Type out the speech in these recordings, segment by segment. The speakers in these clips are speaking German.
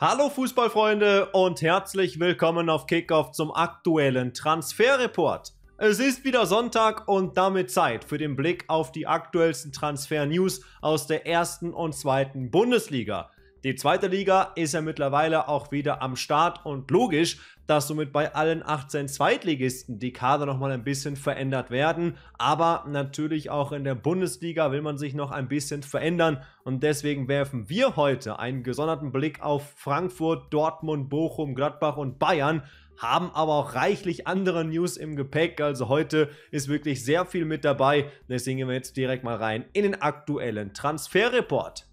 Hallo Fußballfreunde und herzlich willkommen auf Kickoff zum aktuellen Transferreport. Es ist wieder Sonntag und damit Zeit für den Blick auf die aktuellsten Transfer-News aus der ersten und zweiten Bundesliga. Die zweite Liga ist ja mittlerweile auch wieder am Start und logisch, dass somit bei allen 18 Zweitligisten die Kader nochmal ein bisschen verändert werden. Aber natürlich auch in der Bundesliga will man sich noch ein bisschen verändern und deswegen werfen wir heute einen gesonderten Blick auf Frankfurt, Dortmund, Bochum, Gladbach und Bayern haben aber auch reichlich andere News im Gepäck. Also heute ist wirklich sehr viel mit dabei. Deswegen gehen wir jetzt direkt mal rein in den aktuellen Transferreport.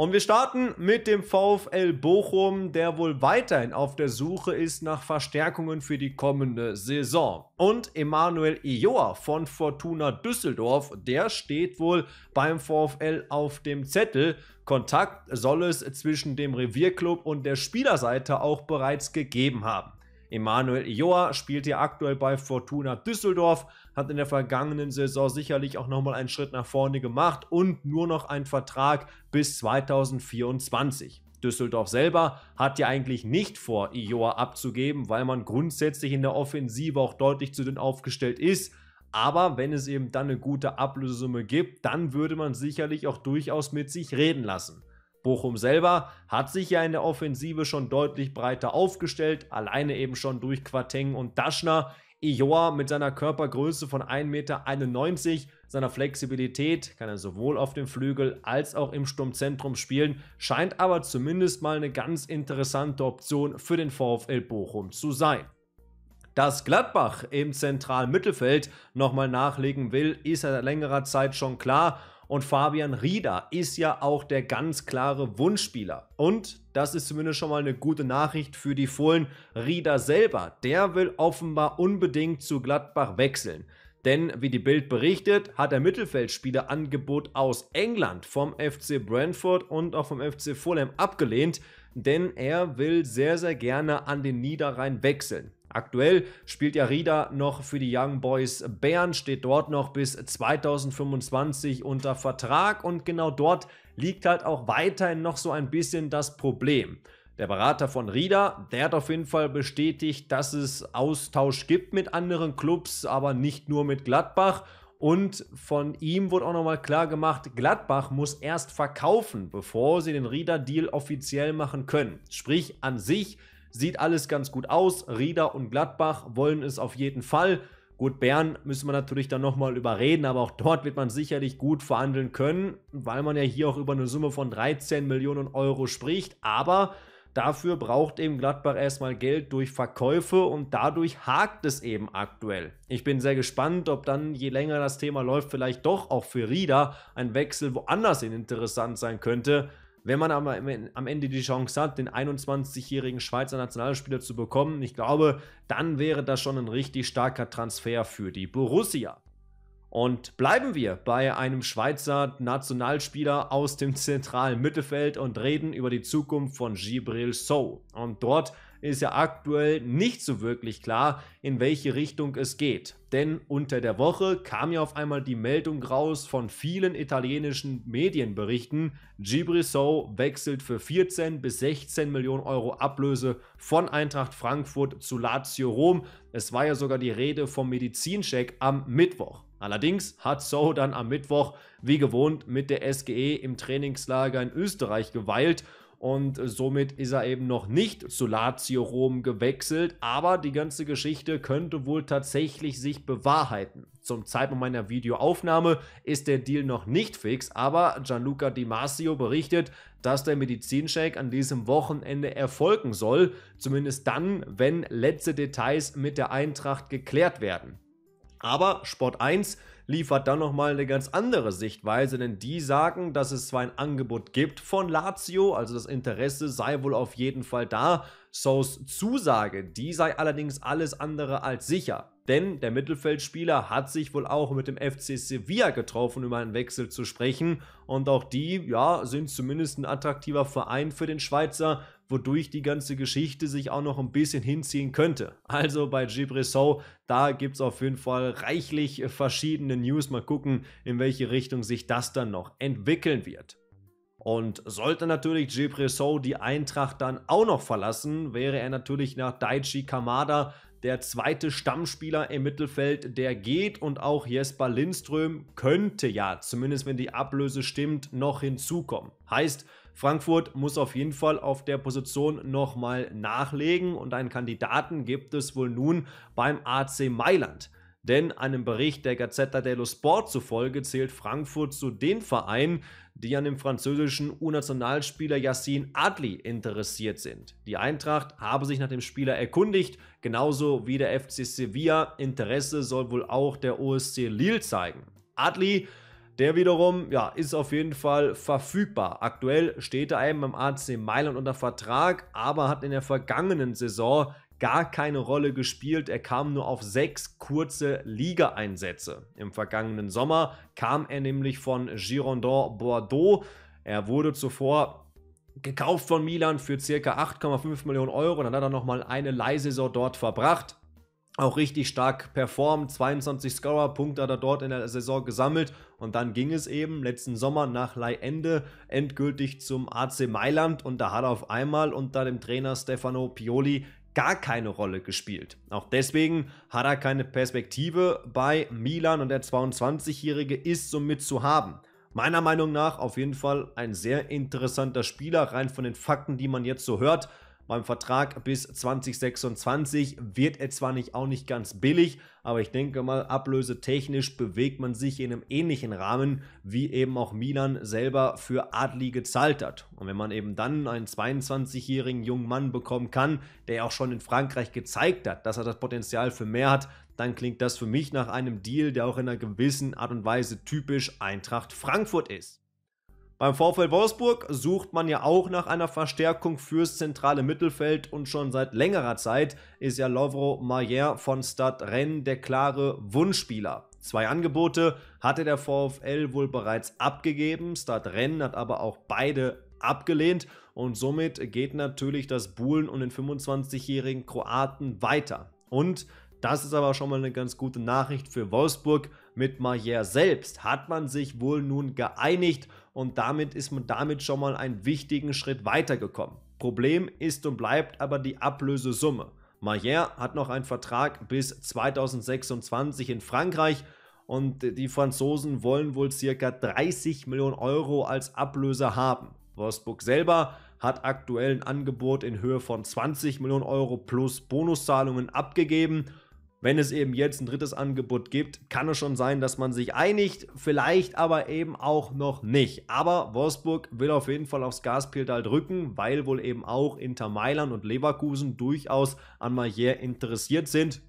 Und wir starten mit dem VfL Bochum, der wohl weiterhin auf der Suche ist nach Verstärkungen für die kommende Saison. Und Emanuel Ioa von Fortuna Düsseldorf, der steht wohl beim VfL auf dem Zettel. Kontakt soll es zwischen dem Revierclub und der Spielerseite auch bereits gegeben haben. Emanuel Joa spielt ja aktuell bei Fortuna Düsseldorf, hat in der vergangenen Saison sicherlich auch nochmal einen Schritt nach vorne gemacht und nur noch einen Vertrag bis 2024. Düsseldorf selber hat ja eigentlich nicht vor, Ioa abzugeben, weil man grundsätzlich in der Offensive auch deutlich zu dünn aufgestellt ist. Aber wenn es eben dann eine gute Ablösesumme gibt, dann würde man sicherlich auch durchaus mit sich reden lassen. Bochum selber hat sich ja in der Offensive schon deutlich breiter aufgestellt, alleine eben schon durch Quateng und Daschner. Ioa mit seiner Körpergröße von 1,91 Meter, seiner Flexibilität, kann er sowohl auf dem Flügel als auch im Sturmzentrum spielen, scheint aber zumindest mal eine ganz interessante Option für den VfL Bochum zu sein. Dass Gladbach im zentralen Mittelfeld nochmal nachlegen will, ist seit längerer Zeit schon klar und Fabian Rieder ist ja auch der ganz klare Wunschspieler. Und das ist zumindest schon mal eine gute Nachricht für die Fohlen. Rieder selber, der will offenbar unbedingt zu Gladbach wechseln. Denn wie die Bild berichtet, hat der Mittelfeldspieler Angebot aus England vom FC Brentford und auch vom FC Fulham abgelehnt, denn er will sehr, sehr gerne an den Niederrhein wechseln. Aktuell spielt ja Rieder noch für die Young Boys Bern, steht dort noch bis 2025 unter Vertrag und genau dort liegt halt auch weiterhin noch so ein bisschen das Problem. Der Berater von Rieder, der hat auf jeden Fall bestätigt, dass es Austausch gibt mit anderen Clubs, aber nicht nur mit Gladbach. Und von ihm wurde auch nochmal klar gemacht, Gladbach muss erst verkaufen, bevor sie den Rieder-Deal offiziell machen können. Sprich, an sich Sieht alles ganz gut aus. Rieder und Gladbach wollen es auf jeden Fall. Gut, Bern müssen wir natürlich dann nochmal überreden, aber auch dort wird man sicherlich gut verhandeln können, weil man ja hier auch über eine Summe von 13 Millionen Euro spricht. Aber dafür braucht eben Gladbach erstmal Geld durch Verkäufe und dadurch hakt es eben aktuell. Ich bin sehr gespannt, ob dann, je länger das Thema läuft, vielleicht doch auch für Rieder ein Wechsel woanders hin interessant sein könnte. Wenn man aber am Ende die Chance hat, den 21-jährigen Schweizer Nationalspieler zu bekommen, ich glaube, dann wäre das schon ein richtig starker Transfer für die Borussia. Und bleiben wir bei einem Schweizer Nationalspieler aus dem zentralen Mittelfeld und reden über die Zukunft von Gibril So. Und dort ist ja aktuell nicht so wirklich klar, in welche Richtung es geht. Denn unter der Woche kam ja auf einmal die Meldung raus von vielen italienischen Medienberichten, Gibrissot wechselt für 14 bis 16 Millionen Euro Ablöse von Eintracht Frankfurt zu Lazio Rom. Es war ja sogar die Rede vom Medizincheck am Mittwoch. Allerdings hat So dann am Mittwoch wie gewohnt mit der SGE im Trainingslager in Österreich geweilt und somit ist er eben noch nicht zu Lazio Rom gewechselt, aber die ganze Geschichte könnte wohl tatsächlich sich bewahrheiten. Zum Zeitpunkt meiner Videoaufnahme ist der Deal noch nicht fix, aber Gianluca Di Masio berichtet, dass der Medizincheck an diesem Wochenende erfolgen soll, zumindest dann, wenn letzte Details mit der Eintracht geklärt werden. Aber Sport 1 liefert dann nochmal eine ganz andere Sichtweise, denn die sagen, dass es zwar ein Angebot gibt von Lazio, also das Interesse sei wohl auf jeden Fall da, Sos Zusage, die sei allerdings alles andere als sicher. Denn der Mittelfeldspieler hat sich wohl auch mit dem FC Sevilla getroffen, über einen Wechsel zu sprechen. Und auch die, ja, sind zumindest ein attraktiver Verein für den Schweizer, wodurch die ganze Geschichte sich auch noch ein bisschen hinziehen könnte. Also bei Gibresau, da gibt es auf jeden Fall reichlich äh, verschiedene News. Mal gucken, in welche Richtung sich das dann noch entwickeln wird. Und sollte natürlich Gibresau die Eintracht dann auch noch verlassen, wäre er natürlich nach Daichi Kamada der zweite Stammspieler im Mittelfeld, der geht und auch Jesper Lindström könnte ja, zumindest wenn die Ablöse stimmt, noch hinzukommen. Heißt, Frankfurt muss auf jeden Fall auf der Position nochmal nachlegen und einen Kandidaten gibt es wohl nun beim AC Mailand. Denn einem Bericht der Gazzetta dello Sport zufolge zählt Frankfurt zu den Vereinen, die an dem französischen U-Nationalspieler Yassin Adli interessiert sind. Die Eintracht habe sich nach dem Spieler erkundigt, genauso wie der FC Sevilla. Interesse soll wohl auch der OSC Lille zeigen. Adli der wiederum, ja, ist auf jeden Fall verfügbar. Aktuell steht er eben beim AC Mailand unter Vertrag, aber hat in der vergangenen Saison gar keine Rolle gespielt. Er kam nur auf sechs kurze Ligaeinsätze. Im vergangenen Sommer kam er nämlich von Girondin Bordeaux. Er wurde zuvor gekauft von Milan für ca. 8,5 Millionen Euro. Dann hat er nochmal eine Leihsaison dort verbracht auch richtig stark performt. 22 Scorer-Punkte hat er dort in der Saison gesammelt. Und dann ging es eben letzten Sommer nach Leihende endgültig zum AC Mailand. Und da hat er auf einmal unter dem Trainer Stefano Pioli gar keine Rolle gespielt. Auch deswegen hat er keine Perspektive bei Milan und der 22-Jährige ist somit zu haben. Meiner Meinung nach auf jeden Fall ein sehr interessanter Spieler, rein von den Fakten, die man jetzt so hört beim Vertrag bis 2026 wird er zwar nicht auch nicht ganz billig, aber ich denke mal, ablösetechnisch bewegt man sich in einem ähnlichen Rahmen, wie eben auch Milan selber für Adli gezahlt hat. Und wenn man eben dann einen 22-jährigen jungen Mann bekommen kann, der auch schon in Frankreich gezeigt hat, dass er das Potenzial für mehr hat, dann klingt das für mich nach einem Deal, der auch in einer gewissen Art und Weise typisch Eintracht Frankfurt ist. Beim VfL Wolfsburg sucht man ja auch nach einer Verstärkung fürs zentrale Mittelfeld und schon seit längerer Zeit ist ja Lovro Mayer von Stade Rennes der klare Wunschspieler. Zwei Angebote hatte der VfL wohl bereits abgegeben, Stade Rennes hat aber auch beide abgelehnt und somit geht natürlich das Buhlen um den 25-jährigen Kroaten weiter. Und das ist aber schon mal eine ganz gute Nachricht für Wolfsburg, mit Mayer selbst hat man sich wohl nun geeinigt und damit ist man damit schon mal einen wichtigen Schritt weitergekommen. Problem ist und bleibt aber die Ablösesumme. Mayer hat noch einen Vertrag bis 2026 in Frankreich und die Franzosen wollen wohl ca. 30 Millionen Euro als Ablöse haben. Wolfsburg selber hat aktuell ein Angebot in Höhe von 20 Millionen Euro plus Bonuszahlungen abgegeben wenn es eben jetzt ein drittes Angebot gibt, kann es schon sein, dass man sich einigt, vielleicht aber eben auch noch nicht. Aber Wolfsburg will auf jeden Fall aufs Gaspedal drücken, weil wohl eben auch Inter Mailand und Leverkusen durchaus an Maier interessiert sind.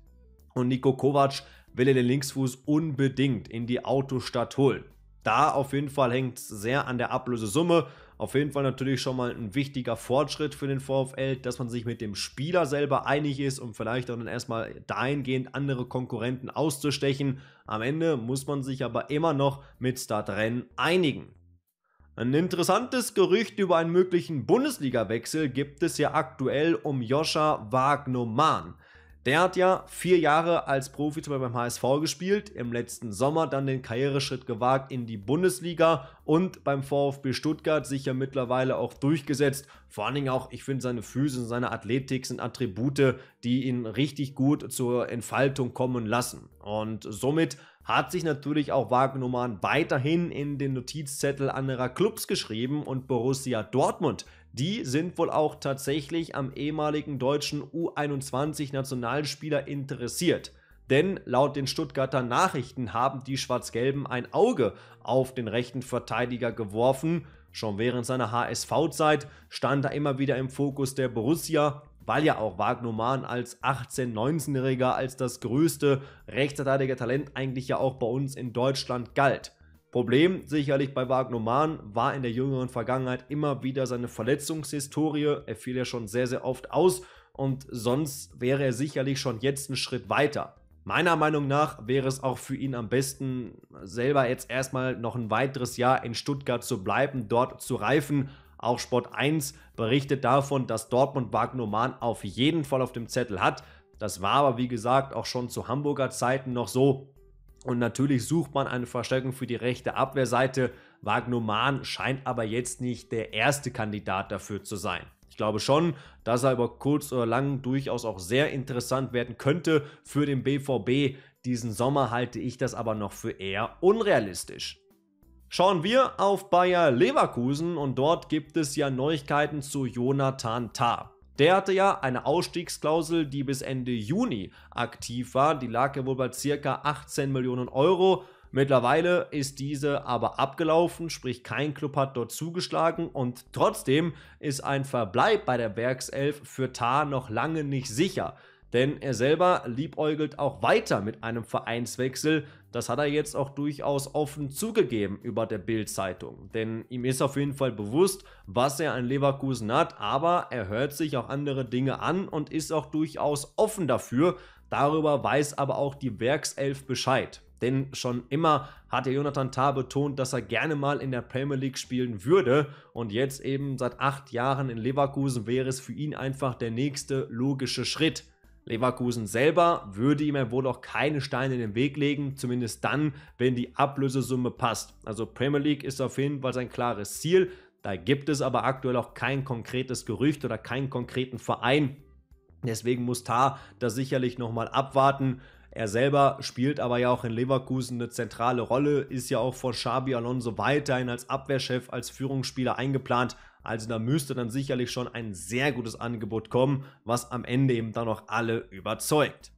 Und Nico Kovac will den Linksfuß unbedingt in die Autostadt holen. Da auf jeden Fall hängt es sehr an der Ablösesumme auf jeden Fall natürlich schon mal ein wichtiger Fortschritt für den VfL, dass man sich mit dem Spieler selber einig ist, um vielleicht auch dann erstmal dahingehend andere Konkurrenten auszustechen. Am Ende muss man sich aber immer noch mit Stadtrennen einigen. Ein interessantes Gerücht über einen möglichen Bundesligawechsel gibt es ja aktuell um Joscha Wagnoman. Der hat ja vier Jahre als Profi zum Beispiel beim HSV gespielt, im letzten Sommer dann den Karriereschritt gewagt in die Bundesliga und beim VfB Stuttgart sich ja mittlerweile auch durchgesetzt. Vor allen Dingen auch, ich finde, seine Füße und seine Athletik sind Attribute, die ihn richtig gut zur Entfaltung kommen lassen. Und somit hat sich natürlich auch Wagnumann weiterhin in den Notizzettel anderer Clubs geschrieben und Borussia Dortmund die sind wohl auch tatsächlich am ehemaligen deutschen U21-Nationalspieler interessiert. Denn laut den Stuttgarter Nachrichten haben die Schwarz-Gelben ein Auge auf den rechten Verteidiger geworfen. Schon während seiner HSV-Zeit stand er immer wieder im Fokus der Borussia, weil ja auch Wagner Wagnoman als 18-, 19-Jähriger als das größte Rechtsverteidiger-Talent eigentlich ja auch bei uns in Deutschland galt. Problem sicherlich bei Wagner Mahn war in der jüngeren Vergangenheit immer wieder seine Verletzungshistorie. Er fiel ja schon sehr, sehr oft aus und sonst wäre er sicherlich schon jetzt einen Schritt weiter. Meiner Meinung nach wäre es auch für ihn am besten, selber jetzt erstmal noch ein weiteres Jahr in Stuttgart zu bleiben, dort zu reifen. Auch Sport 1 berichtet davon, dass Dortmund Wagner Mahn auf jeden Fall auf dem Zettel hat. Das war aber, wie gesagt, auch schon zu Hamburger Zeiten noch so. Und natürlich sucht man eine Verstärkung für die rechte Abwehrseite. Wagnoman scheint aber jetzt nicht der erste Kandidat dafür zu sein. Ich glaube schon, dass er über kurz oder lang durchaus auch sehr interessant werden könnte für den BVB. Diesen Sommer halte ich das aber noch für eher unrealistisch. Schauen wir auf Bayer Leverkusen und dort gibt es ja Neuigkeiten zu Jonathan Tah. Der hatte ja eine Ausstiegsklausel, die bis Ende Juni aktiv war. Die lag ja wohl bei circa 18 Millionen Euro. Mittlerweile ist diese aber abgelaufen, sprich kein Club hat dort zugeschlagen und trotzdem ist ein Verbleib bei der Werkself für Tar noch lange nicht sicher denn er selber liebäugelt auch weiter mit einem Vereinswechsel. Das hat er jetzt auch durchaus offen zugegeben über der Bild-Zeitung, denn ihm ist auf jeden Fall bewusst, was er an Leverkusen hat, aber er hört sich auch andere Dinge an und ist auch durchaus offen dafür. Darüber weiß aber auch die Werkself Bescheid. Denn schon immer hat der Jonathan Tah betont, dass er gerne mal in der Premier League spielen würde. Und jetzt eben seit acht Jahren in Leverkusen wäre es für ihn einfach der nächste logische Schritt. Leverkusen selber würde ihm ja wohl auch keine Steine in den Weg legen, zumindest dann, wenn die Ablösesumme passt. Also Premier League ist auf jeden Fall sein klares Ziel. Da gibt es aber aktuell auch kein konkretes Gerücht oder keinen konkreten Verein. Deswegen muss Tar das sicherlich nochmal abwarten. Er selber spielt aber ja auch in Leverkusen eine zentrale Rolle, ist ja auch vor Xabi Alonso weiterhin als Abwehrchef, als Führungsspieler eingeplant. Also da müsste dann sicherlich schon ein sehr gutes Angebot kommen, was am Ende eben dann auch alle überzeugt.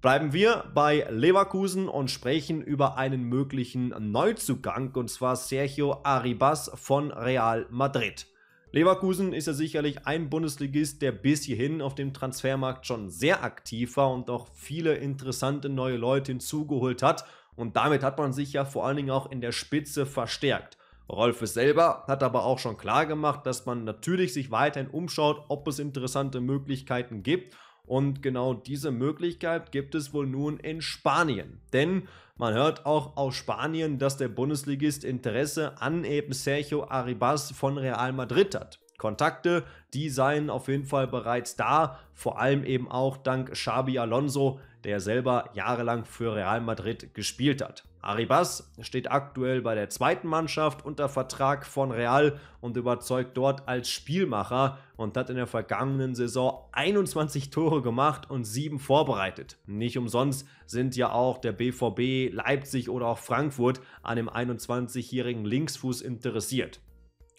Bleiben wir bei Leverkusen und sprechen über einen möglichen Neuzugang und zwar Sergio Arribas von Real Madrid. Leverkusen ist ja sicherlich ein Bundesligist, der bis hierhin auf dem Transfermarkt schon sehr aktiv war und auch viele interessante neue Leute hinzugeholt hat. Und damit hat man sich ja vor allen Dingen auch in der Spitze verstärkt. Rolfe selber hat aber auch schon klar gemacht, dass man natürlich sich weiterhin umschaut, ob es interessante Möglichkeiten gibt. Und genau diese Möglichkeit gibt es wohl nun in Spanien. Denn man hört auch aus Spanien, dass der Bundesligist Interesse an eben Sergio Arribas von Real Madrid hat. Kontakte, die seien auf jeden Fall bereits da, vor allem eben auch dank Xabi Alonso, der selber jahrelang für Real Madrid gespielt hat. Arribas steht aktuell bei der zweiten Mannschaft unter Vertrag von Real und überzeugt dort als Spielmacher und hat in der vergangenen Saison 21 Tore gemacht und 7 vorbereitet. Nicht umsonst sind ja auch der BVB, Leipzig oder auch Frankfurt an dem 21-jährigen Linksfuß interessiert.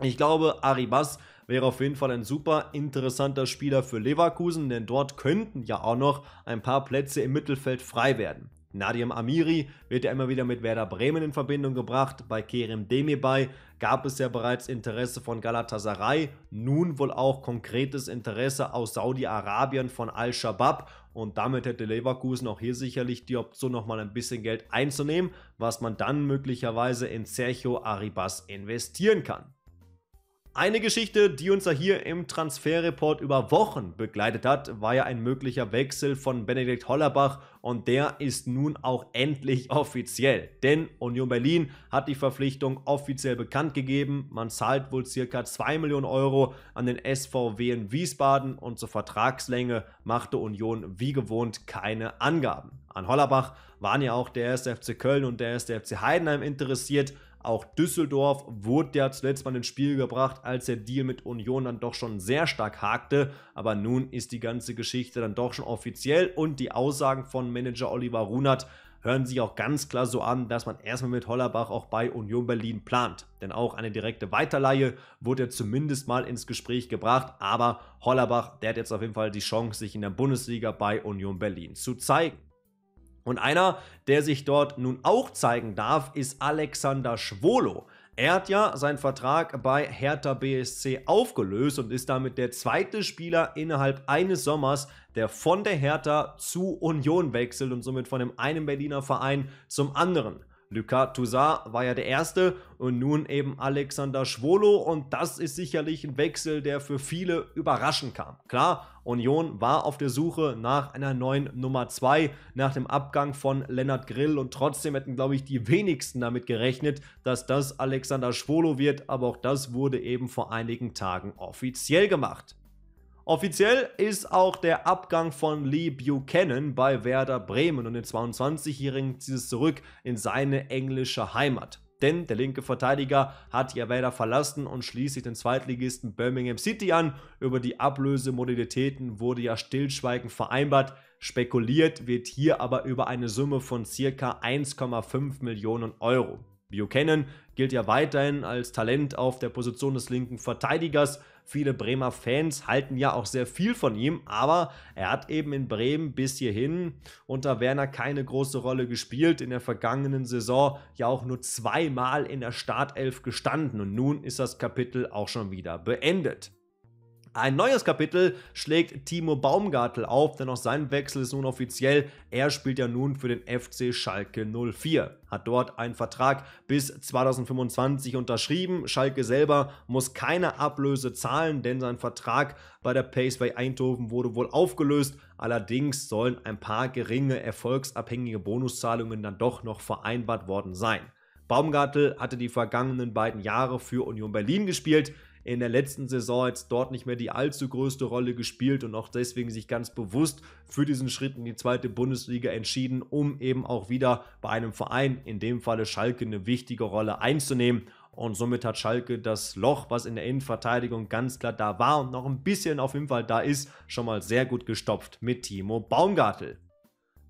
Ich glaube, Arribas wäre auf jeden Fall ein super interessanter Spieler für Leverkusen, denn dort könnten ja auch noch ein paar Plätze im Mittelfeld frei werden. Nadim Amiri wird ja immer wieder mit Werder Bremen in Verbindung gebracht. Bei Kerem Demirbay gab es ja bereits Interesse von Galatasaray, nun wohl auch konkretes Interesse aus Saudi-Arabien von Al-Shabaab. Und damit hätte Leverkusen auch hier sicherlich die Option, nochmal ein bisschen Geld einzunehmen, was man dann möglicherweise in Sergio Arribas investieren kann. Eine Geschichte, die uns ja hier im Transferreport über Wochen begleitet hat, war ja ein möglicher Wechsel von Benedikt Hollerbach und der ist nun auch endlich offiziell. Denn Union Berlin hat die Verpflichtung offiziell bekannt gegeben. Man zahlt wohl circa 2 Millionen Euro an den SVW in Wiesbaden und zur Vertragslänge machte Union wie gewohnt keine Angaben. An Hollerbach waren ja auch der erste FC Köln und der erste FC Heidenheim interessiert. Auch Düsseldorf wurde ja zuletzt mal ins Spiel gebracht, als der Deal mit Union dann doch schon sehr stark hakte. Aber nun ist die ganze Geschichte dann doch schon offiziell und die Aussagen von Manager Oliver Runert hören sich auch ganz klar so an, dass man erstmal mit Hollerbach auch bei Union Berlin plant. Denn auch eine direkte Weiterleihe wurde ja zumindest mal ins Gespräch gebracht. Aber Hollerbach, der hat jetzt auf jeden Fall die Chance, sich in der Bundesliga bei Union Berlin zu zeigen. Und einer, der sich dort nun auch zeigen darf, ist Alexander Schwolo. Er hat ja seinen Vertrag bei Hertha BSC aufgelöst und ist damit der zweite Spieler innerhalb eines Sommers, der von der Hertha zu Union wechselt und somit von dem einen Berliner Verein zum anderen. Lucas Toussaint war ja der erste und nun eben Alexander Schwolo und das ist sicherlich ein Wechsel, der für viele überraschend kam. Klar, Union war auf der Suche nach einer neuen Nummer 2, nach dem Abgang von Lennart Grill und trotzdem hätten, glaube ich, die wenigsten damit gerechnet, dass das Alexander Schwolo wird, aber auch das wurde eben vor einigen Tagen offiziell gemacht. Offiziell ist auch der Abgang von Lee Buchanan bei Werder Bremen und den 22-Jährigen zieht es zurück in seine englische Heimat denn der linke Verteidiger hat ja Werder verlassen und schließt sich den Zweitligisten Birmingham City an. Über die Ablösemodalitäten wurde ja stillschweigend vereinbart. Spekuliert wird hier aber über eine Summe von circa 1,5 Millionen Euro. Buchanan gilt ja weiterhin als Talent auf der Position des linken Verteidigers. Viele Bremer Fans halten ja auch sehr viel von ihm, aber er hat eben in Bremen bis hierhin unter Werner keine große Rolle gespielt. In der vergangenen Saison ja auch nur zweimal in der Startelf gestanden und nun ist das Kapitel auch schon wieder beendet. Ein neues Kapitel schlägt Timo Baumgartel auf, denn auch sein Wechsel ist nun offiziell. Er spielt ja nun für den FC Schalke 04, hat dort einen Vertrag bis 2025 unterschrieben. Schalke selber muss keine Ablöse zahlen, denn sein Vertrag bei der Paceway Eindhoven wurde wohl aufgelöst. Allerdings sollen ein paar geringe erfolgsabhängige Bonuszahlungen dann doch noch vereinbart worden sein. Baumgartel hatte die vergangenen beiden Jahre für Union Berlin gespielt in der letzten Saison jetzt dort nicht mehr die allzu größte Rolle gespielt und auch deswegen sich ganz bewusst für diesen Schritt in die zweite Bundesliga entschieden, um eben auch wieder bei einem Verein, in dem Falle Schalke, eine wichtige Rolle einzunehmen. Und somit hat Schalke das Loch, was in der Innenverteidigung ganz klar da war und noch ein bisschen auf jeden Fall da ist, schon mal sehr gut gestopft mit Timo Baumgartel.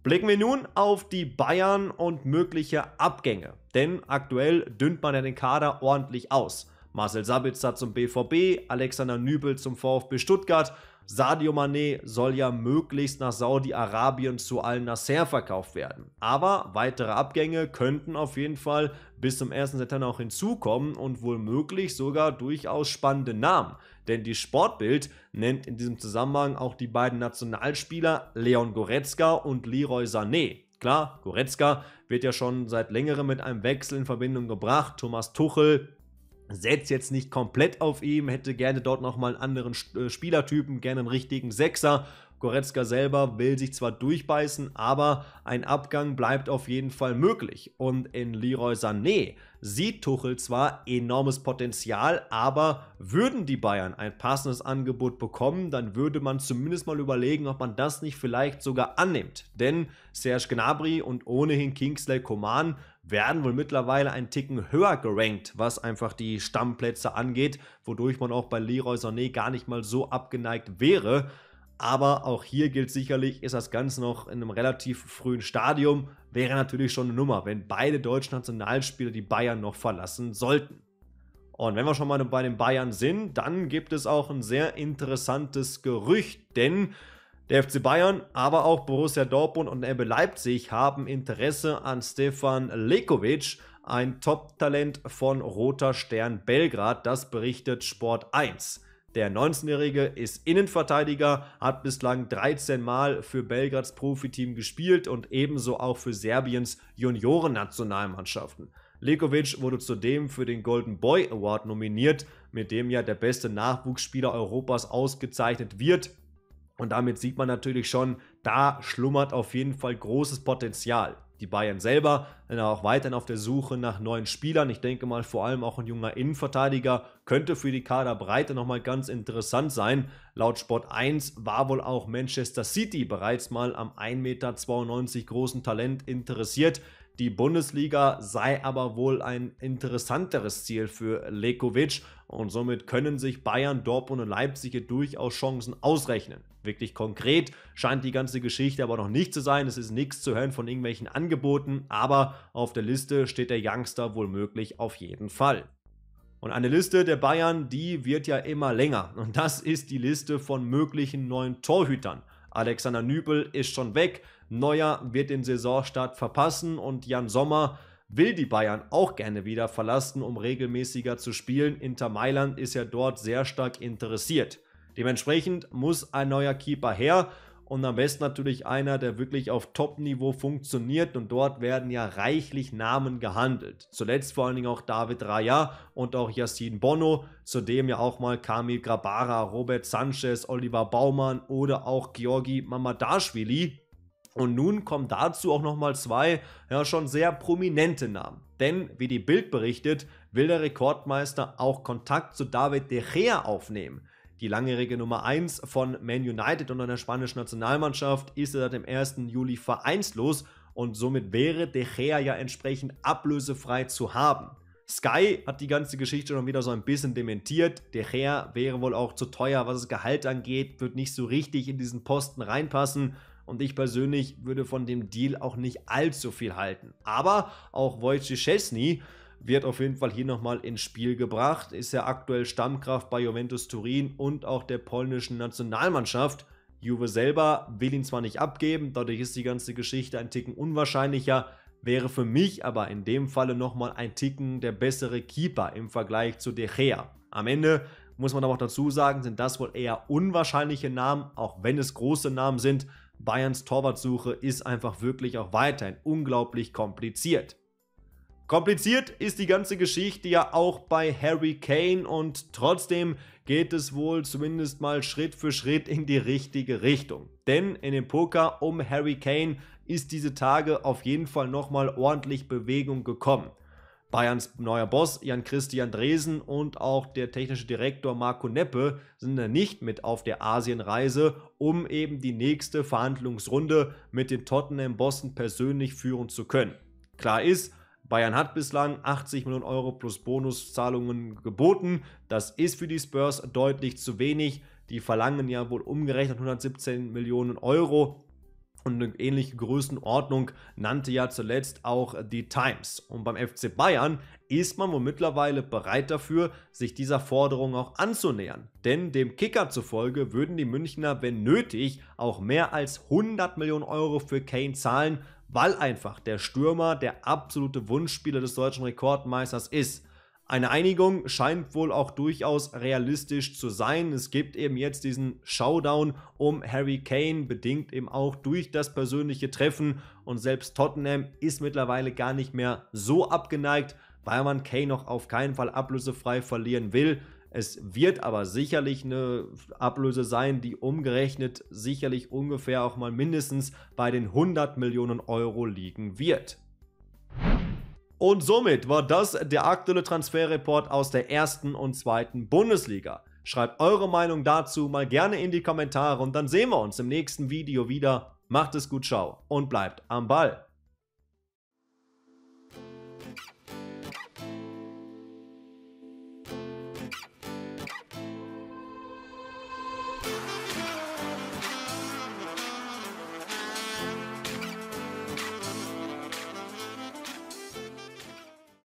Blicken wir nun auf die Bayern und mögliche Abgänge. Denn aktuell dünnt man ja den Kader ordentlich aus. Marcel Sabitzer zum BVB, Alexander Nübel zum VfB Stuttgart. Sadio Mané soll ja möglichst nach Saudi-Arabien zu Al-Nasser verkauft werden. Aber weitere Abgänge könnten auf jeden Fall bis zum 1. September auch hinzukommen und womöglich sogar durchaus spannende Namen. Denn die Sportbild nennt in diesem Zusammenhang auch die beiden Nationalspieler Leon Goretzka und Leroy Sané. Klar, Goretzka wird ja schon seit längerem mit einem Wechsel in Verbindung gebracht. Thomas Tuchel setzt jetzt nicht komplett auf ihm, hätte gerne dort nochmal einen anderen äh, Spielertypen, gerne einen richtigen Sechser. Goretzka selber will sich zwar durchbeißen, aber ein Abgang bleibt auf jeden Fall möglich. Und in Leroy Sané sieht Tuchel zwar enormes Potenzial, aber würden die Bayern ein passendes Angebot bekommen, dann würde man zumindest mal überlegen, ob man das nicht vielleicht sogar annimmt. Denn Serge Gnabry und ohnehin Kingsley Coman werden wohl mittlerweile ein Ticken höher gerankt, was einfach die Stammplätze angeht, wodurch man auch bei Leroy Sané gar nicht mal so abgeneigt wäre. Aber auch hier gilt sicherlich, ist das Ganze noch in einem relativ frühen Stadium, wäre natürlich schon eine Nummer, wenn beide deutschen Nationalspieler die Bayern noch verlassen sollten. Und wenn wir schon mal bei den Bayern sind, dann gibt es auch ein sehr interessantes Gerücht, denn der FC Bayern, aber auch Borussia Dortmund und RB Leipzig haben Interesse an Stefan Lekovic, ein Top-Talent von Roter Stern Belgrad, das berichtet Sport 1. Der 19-Jährige ist Innenverteidiger, hat bislang 13 Mal für Belgrads Profiteam gespielt und ebenso auch für Serbiens Juniorennationalmannschaften. Lekovic wurde zudem für den Golden Boy Award nominiert, mit dem ja der beste Nachwuchsspieler Europas ausgezeichnet wird und damit sieht man natürlich schon, da schlummert auf jeden Fall großes Potenzial. Die Bayern selber sind auch weiterhin auf der Suche nach neuen Spielern. Ich denke mal, vor allem auch ein junger Innenverteidiger könnte für die Kaderbreite nochmal ganz interessant sein. Laut Sport 1 war wohl auch Manchester City bereits mal am 1,92 Meter großen Talent interessiert. Die Bundesliga sei aber wohl ein interessanteres Ziel für Lekovic und somit können sich Bayern, Dortmund und Leipzig hier durchaus Chancen ausrechnen. Wirklich konkret scheint die ganze Geschichte aber noch nicht zu sein. Es ist nichts zu hören von irgendwelchen Angeboten, aber auf der Liste steht der Youngster wohl möglich auf jeden Fall. Und eine Liste der Bayern, die wird ja immer länger. Und das ist die Liste von möglichen neuen Torhütern. Alexander Nübel ist schon weg, Neuer wird den Saisonstart verpassen und Jan Sommer will die Bayern auch gerne wieder verlassen, um regelmäßiger zu spielen. Inter Mailand ist ja dort sehr stark interessiert. Dementsprechend muss ein neuer Keeper her und am besten natürlich einer, der wirklich auf Top-Niveau funktioniert und dort werden ja reichlich Namen gehandelt. Zuletzt vor allen Dingen auch David Raya und auch Yassin Bono, zudem ja auch mal Kamil Grabara, Robert Sanchez, Oliver Baumann oder auch Georgi Mamadashvili. Und nun kommen dazu auch nochmal zwei, ja schon sehr prominente Namen. Denn, wie die Bild berichtet, will der Rekordmeister auch Kontakt zu David De Gea aufnehmen. Die langjährige Nummer 1 von Man United und einer spanischen Nationalmannschaft ist seit dem 1. Juli vereinslos und somit wäre De Gea ja entsprechend ablösefrei zu haben. Sky hat die ganze Geschichte schon wieder so ein bisschen dementiert. De Gea wäre wohl auch zu teuer, was das Gehalt angeht, wird nicht so richtig in diesen Posten reinpassen. Und ich persönlich würde von dem Deal auch nicht allzu viel halten. Aber auch Wojciech Szczesny wird auf jeden Fall hier nochmal ins Spiel gebracht. Ist ja aktuell Stammkraft bei Juventus Turin und auch der polnischen Nationalmannschaft. Juve selber will ihn zwar nicht abgeben, dadurch ist die ganze Geschichte ein Ticken unwahrscheinlicher, wäre für mich aber in dem Falle nochmal ein Ticken der bessere Keeper im Vergleich zu De Gea. Am Ende muss man aber auch dazu sagen, sind das wohl eher unwahrscheinliche Namen, auch wenn es große Namen sind. Bayerns Torwartsuche ist einfach wirklich auch weiterhin unglaublich kompliziert. Kompliziert ist die ganze Geschichte ja auch bei Harry Kane und trotzdem geht es wohl zumindest mal Schritt für Schritt in die richtige Richtung. Denn in dem Poker um Harry Kane ist diese Tage auf jeden Fall nochmal ordentlich Bewegung gekommen. Bayerns neuer Boss Jan Christian Dresen und auch der technische Direktor Marco Neppe sind da nicht mit auf der Asienreise, um eben die nächste Verhandlungsrunde mit den Tottenham Bossen persönlich führen zu können. Klar ist, Bayern hat bislang 80 Millionen Euro plus Bonuszahlungen geboten. Das ist für die Spurs deutlich zu wenig. Die verlangen ja wohl umgerechnet 117 Millionen Euro. Und eine ähnliche Größenordnung nannte ja zuletzt auch die Times. Und beim FC Bayern ist man wohl mittlerweile bereit dafür, sich dieser Forderung auch anzunähern. Denn dem Kicker zufolge würden die Münchner, wenn nötig, auch mehr als 100 Millionen Euro für Kane zahlen, weil einfach der Stürmer der absolute Wunschspieler des deutschen Rekordmeisters ist. Eine Einigung scheint wohl auch durchaus realistisch zu sein. Es gibt eben jetzt diesen Showdown um Harry Kane, bedingt eben auch durch das persönliche Treffen. Und selbst Tottenham ist mittlerweile gar nicht mehr so abgeneigt, weil man Kane noch auf keinen Fall ablösefrei verlieren will. Es wird aber sicherlich eine Ablöse sein, die umgerechnet sicherlich ungefähr auch mal mindestens bei den 100 Millionen Euro liegen wird. Und somit war das der aktuelle Transferreport aus der ersten und zweiten Bundesliga. Schreibt eure Meinung dazu mal gerne in die Kommentare und dann sehen wir uns im nächsten Video wieder. Macht es gut, ciao und bleibt am Ball.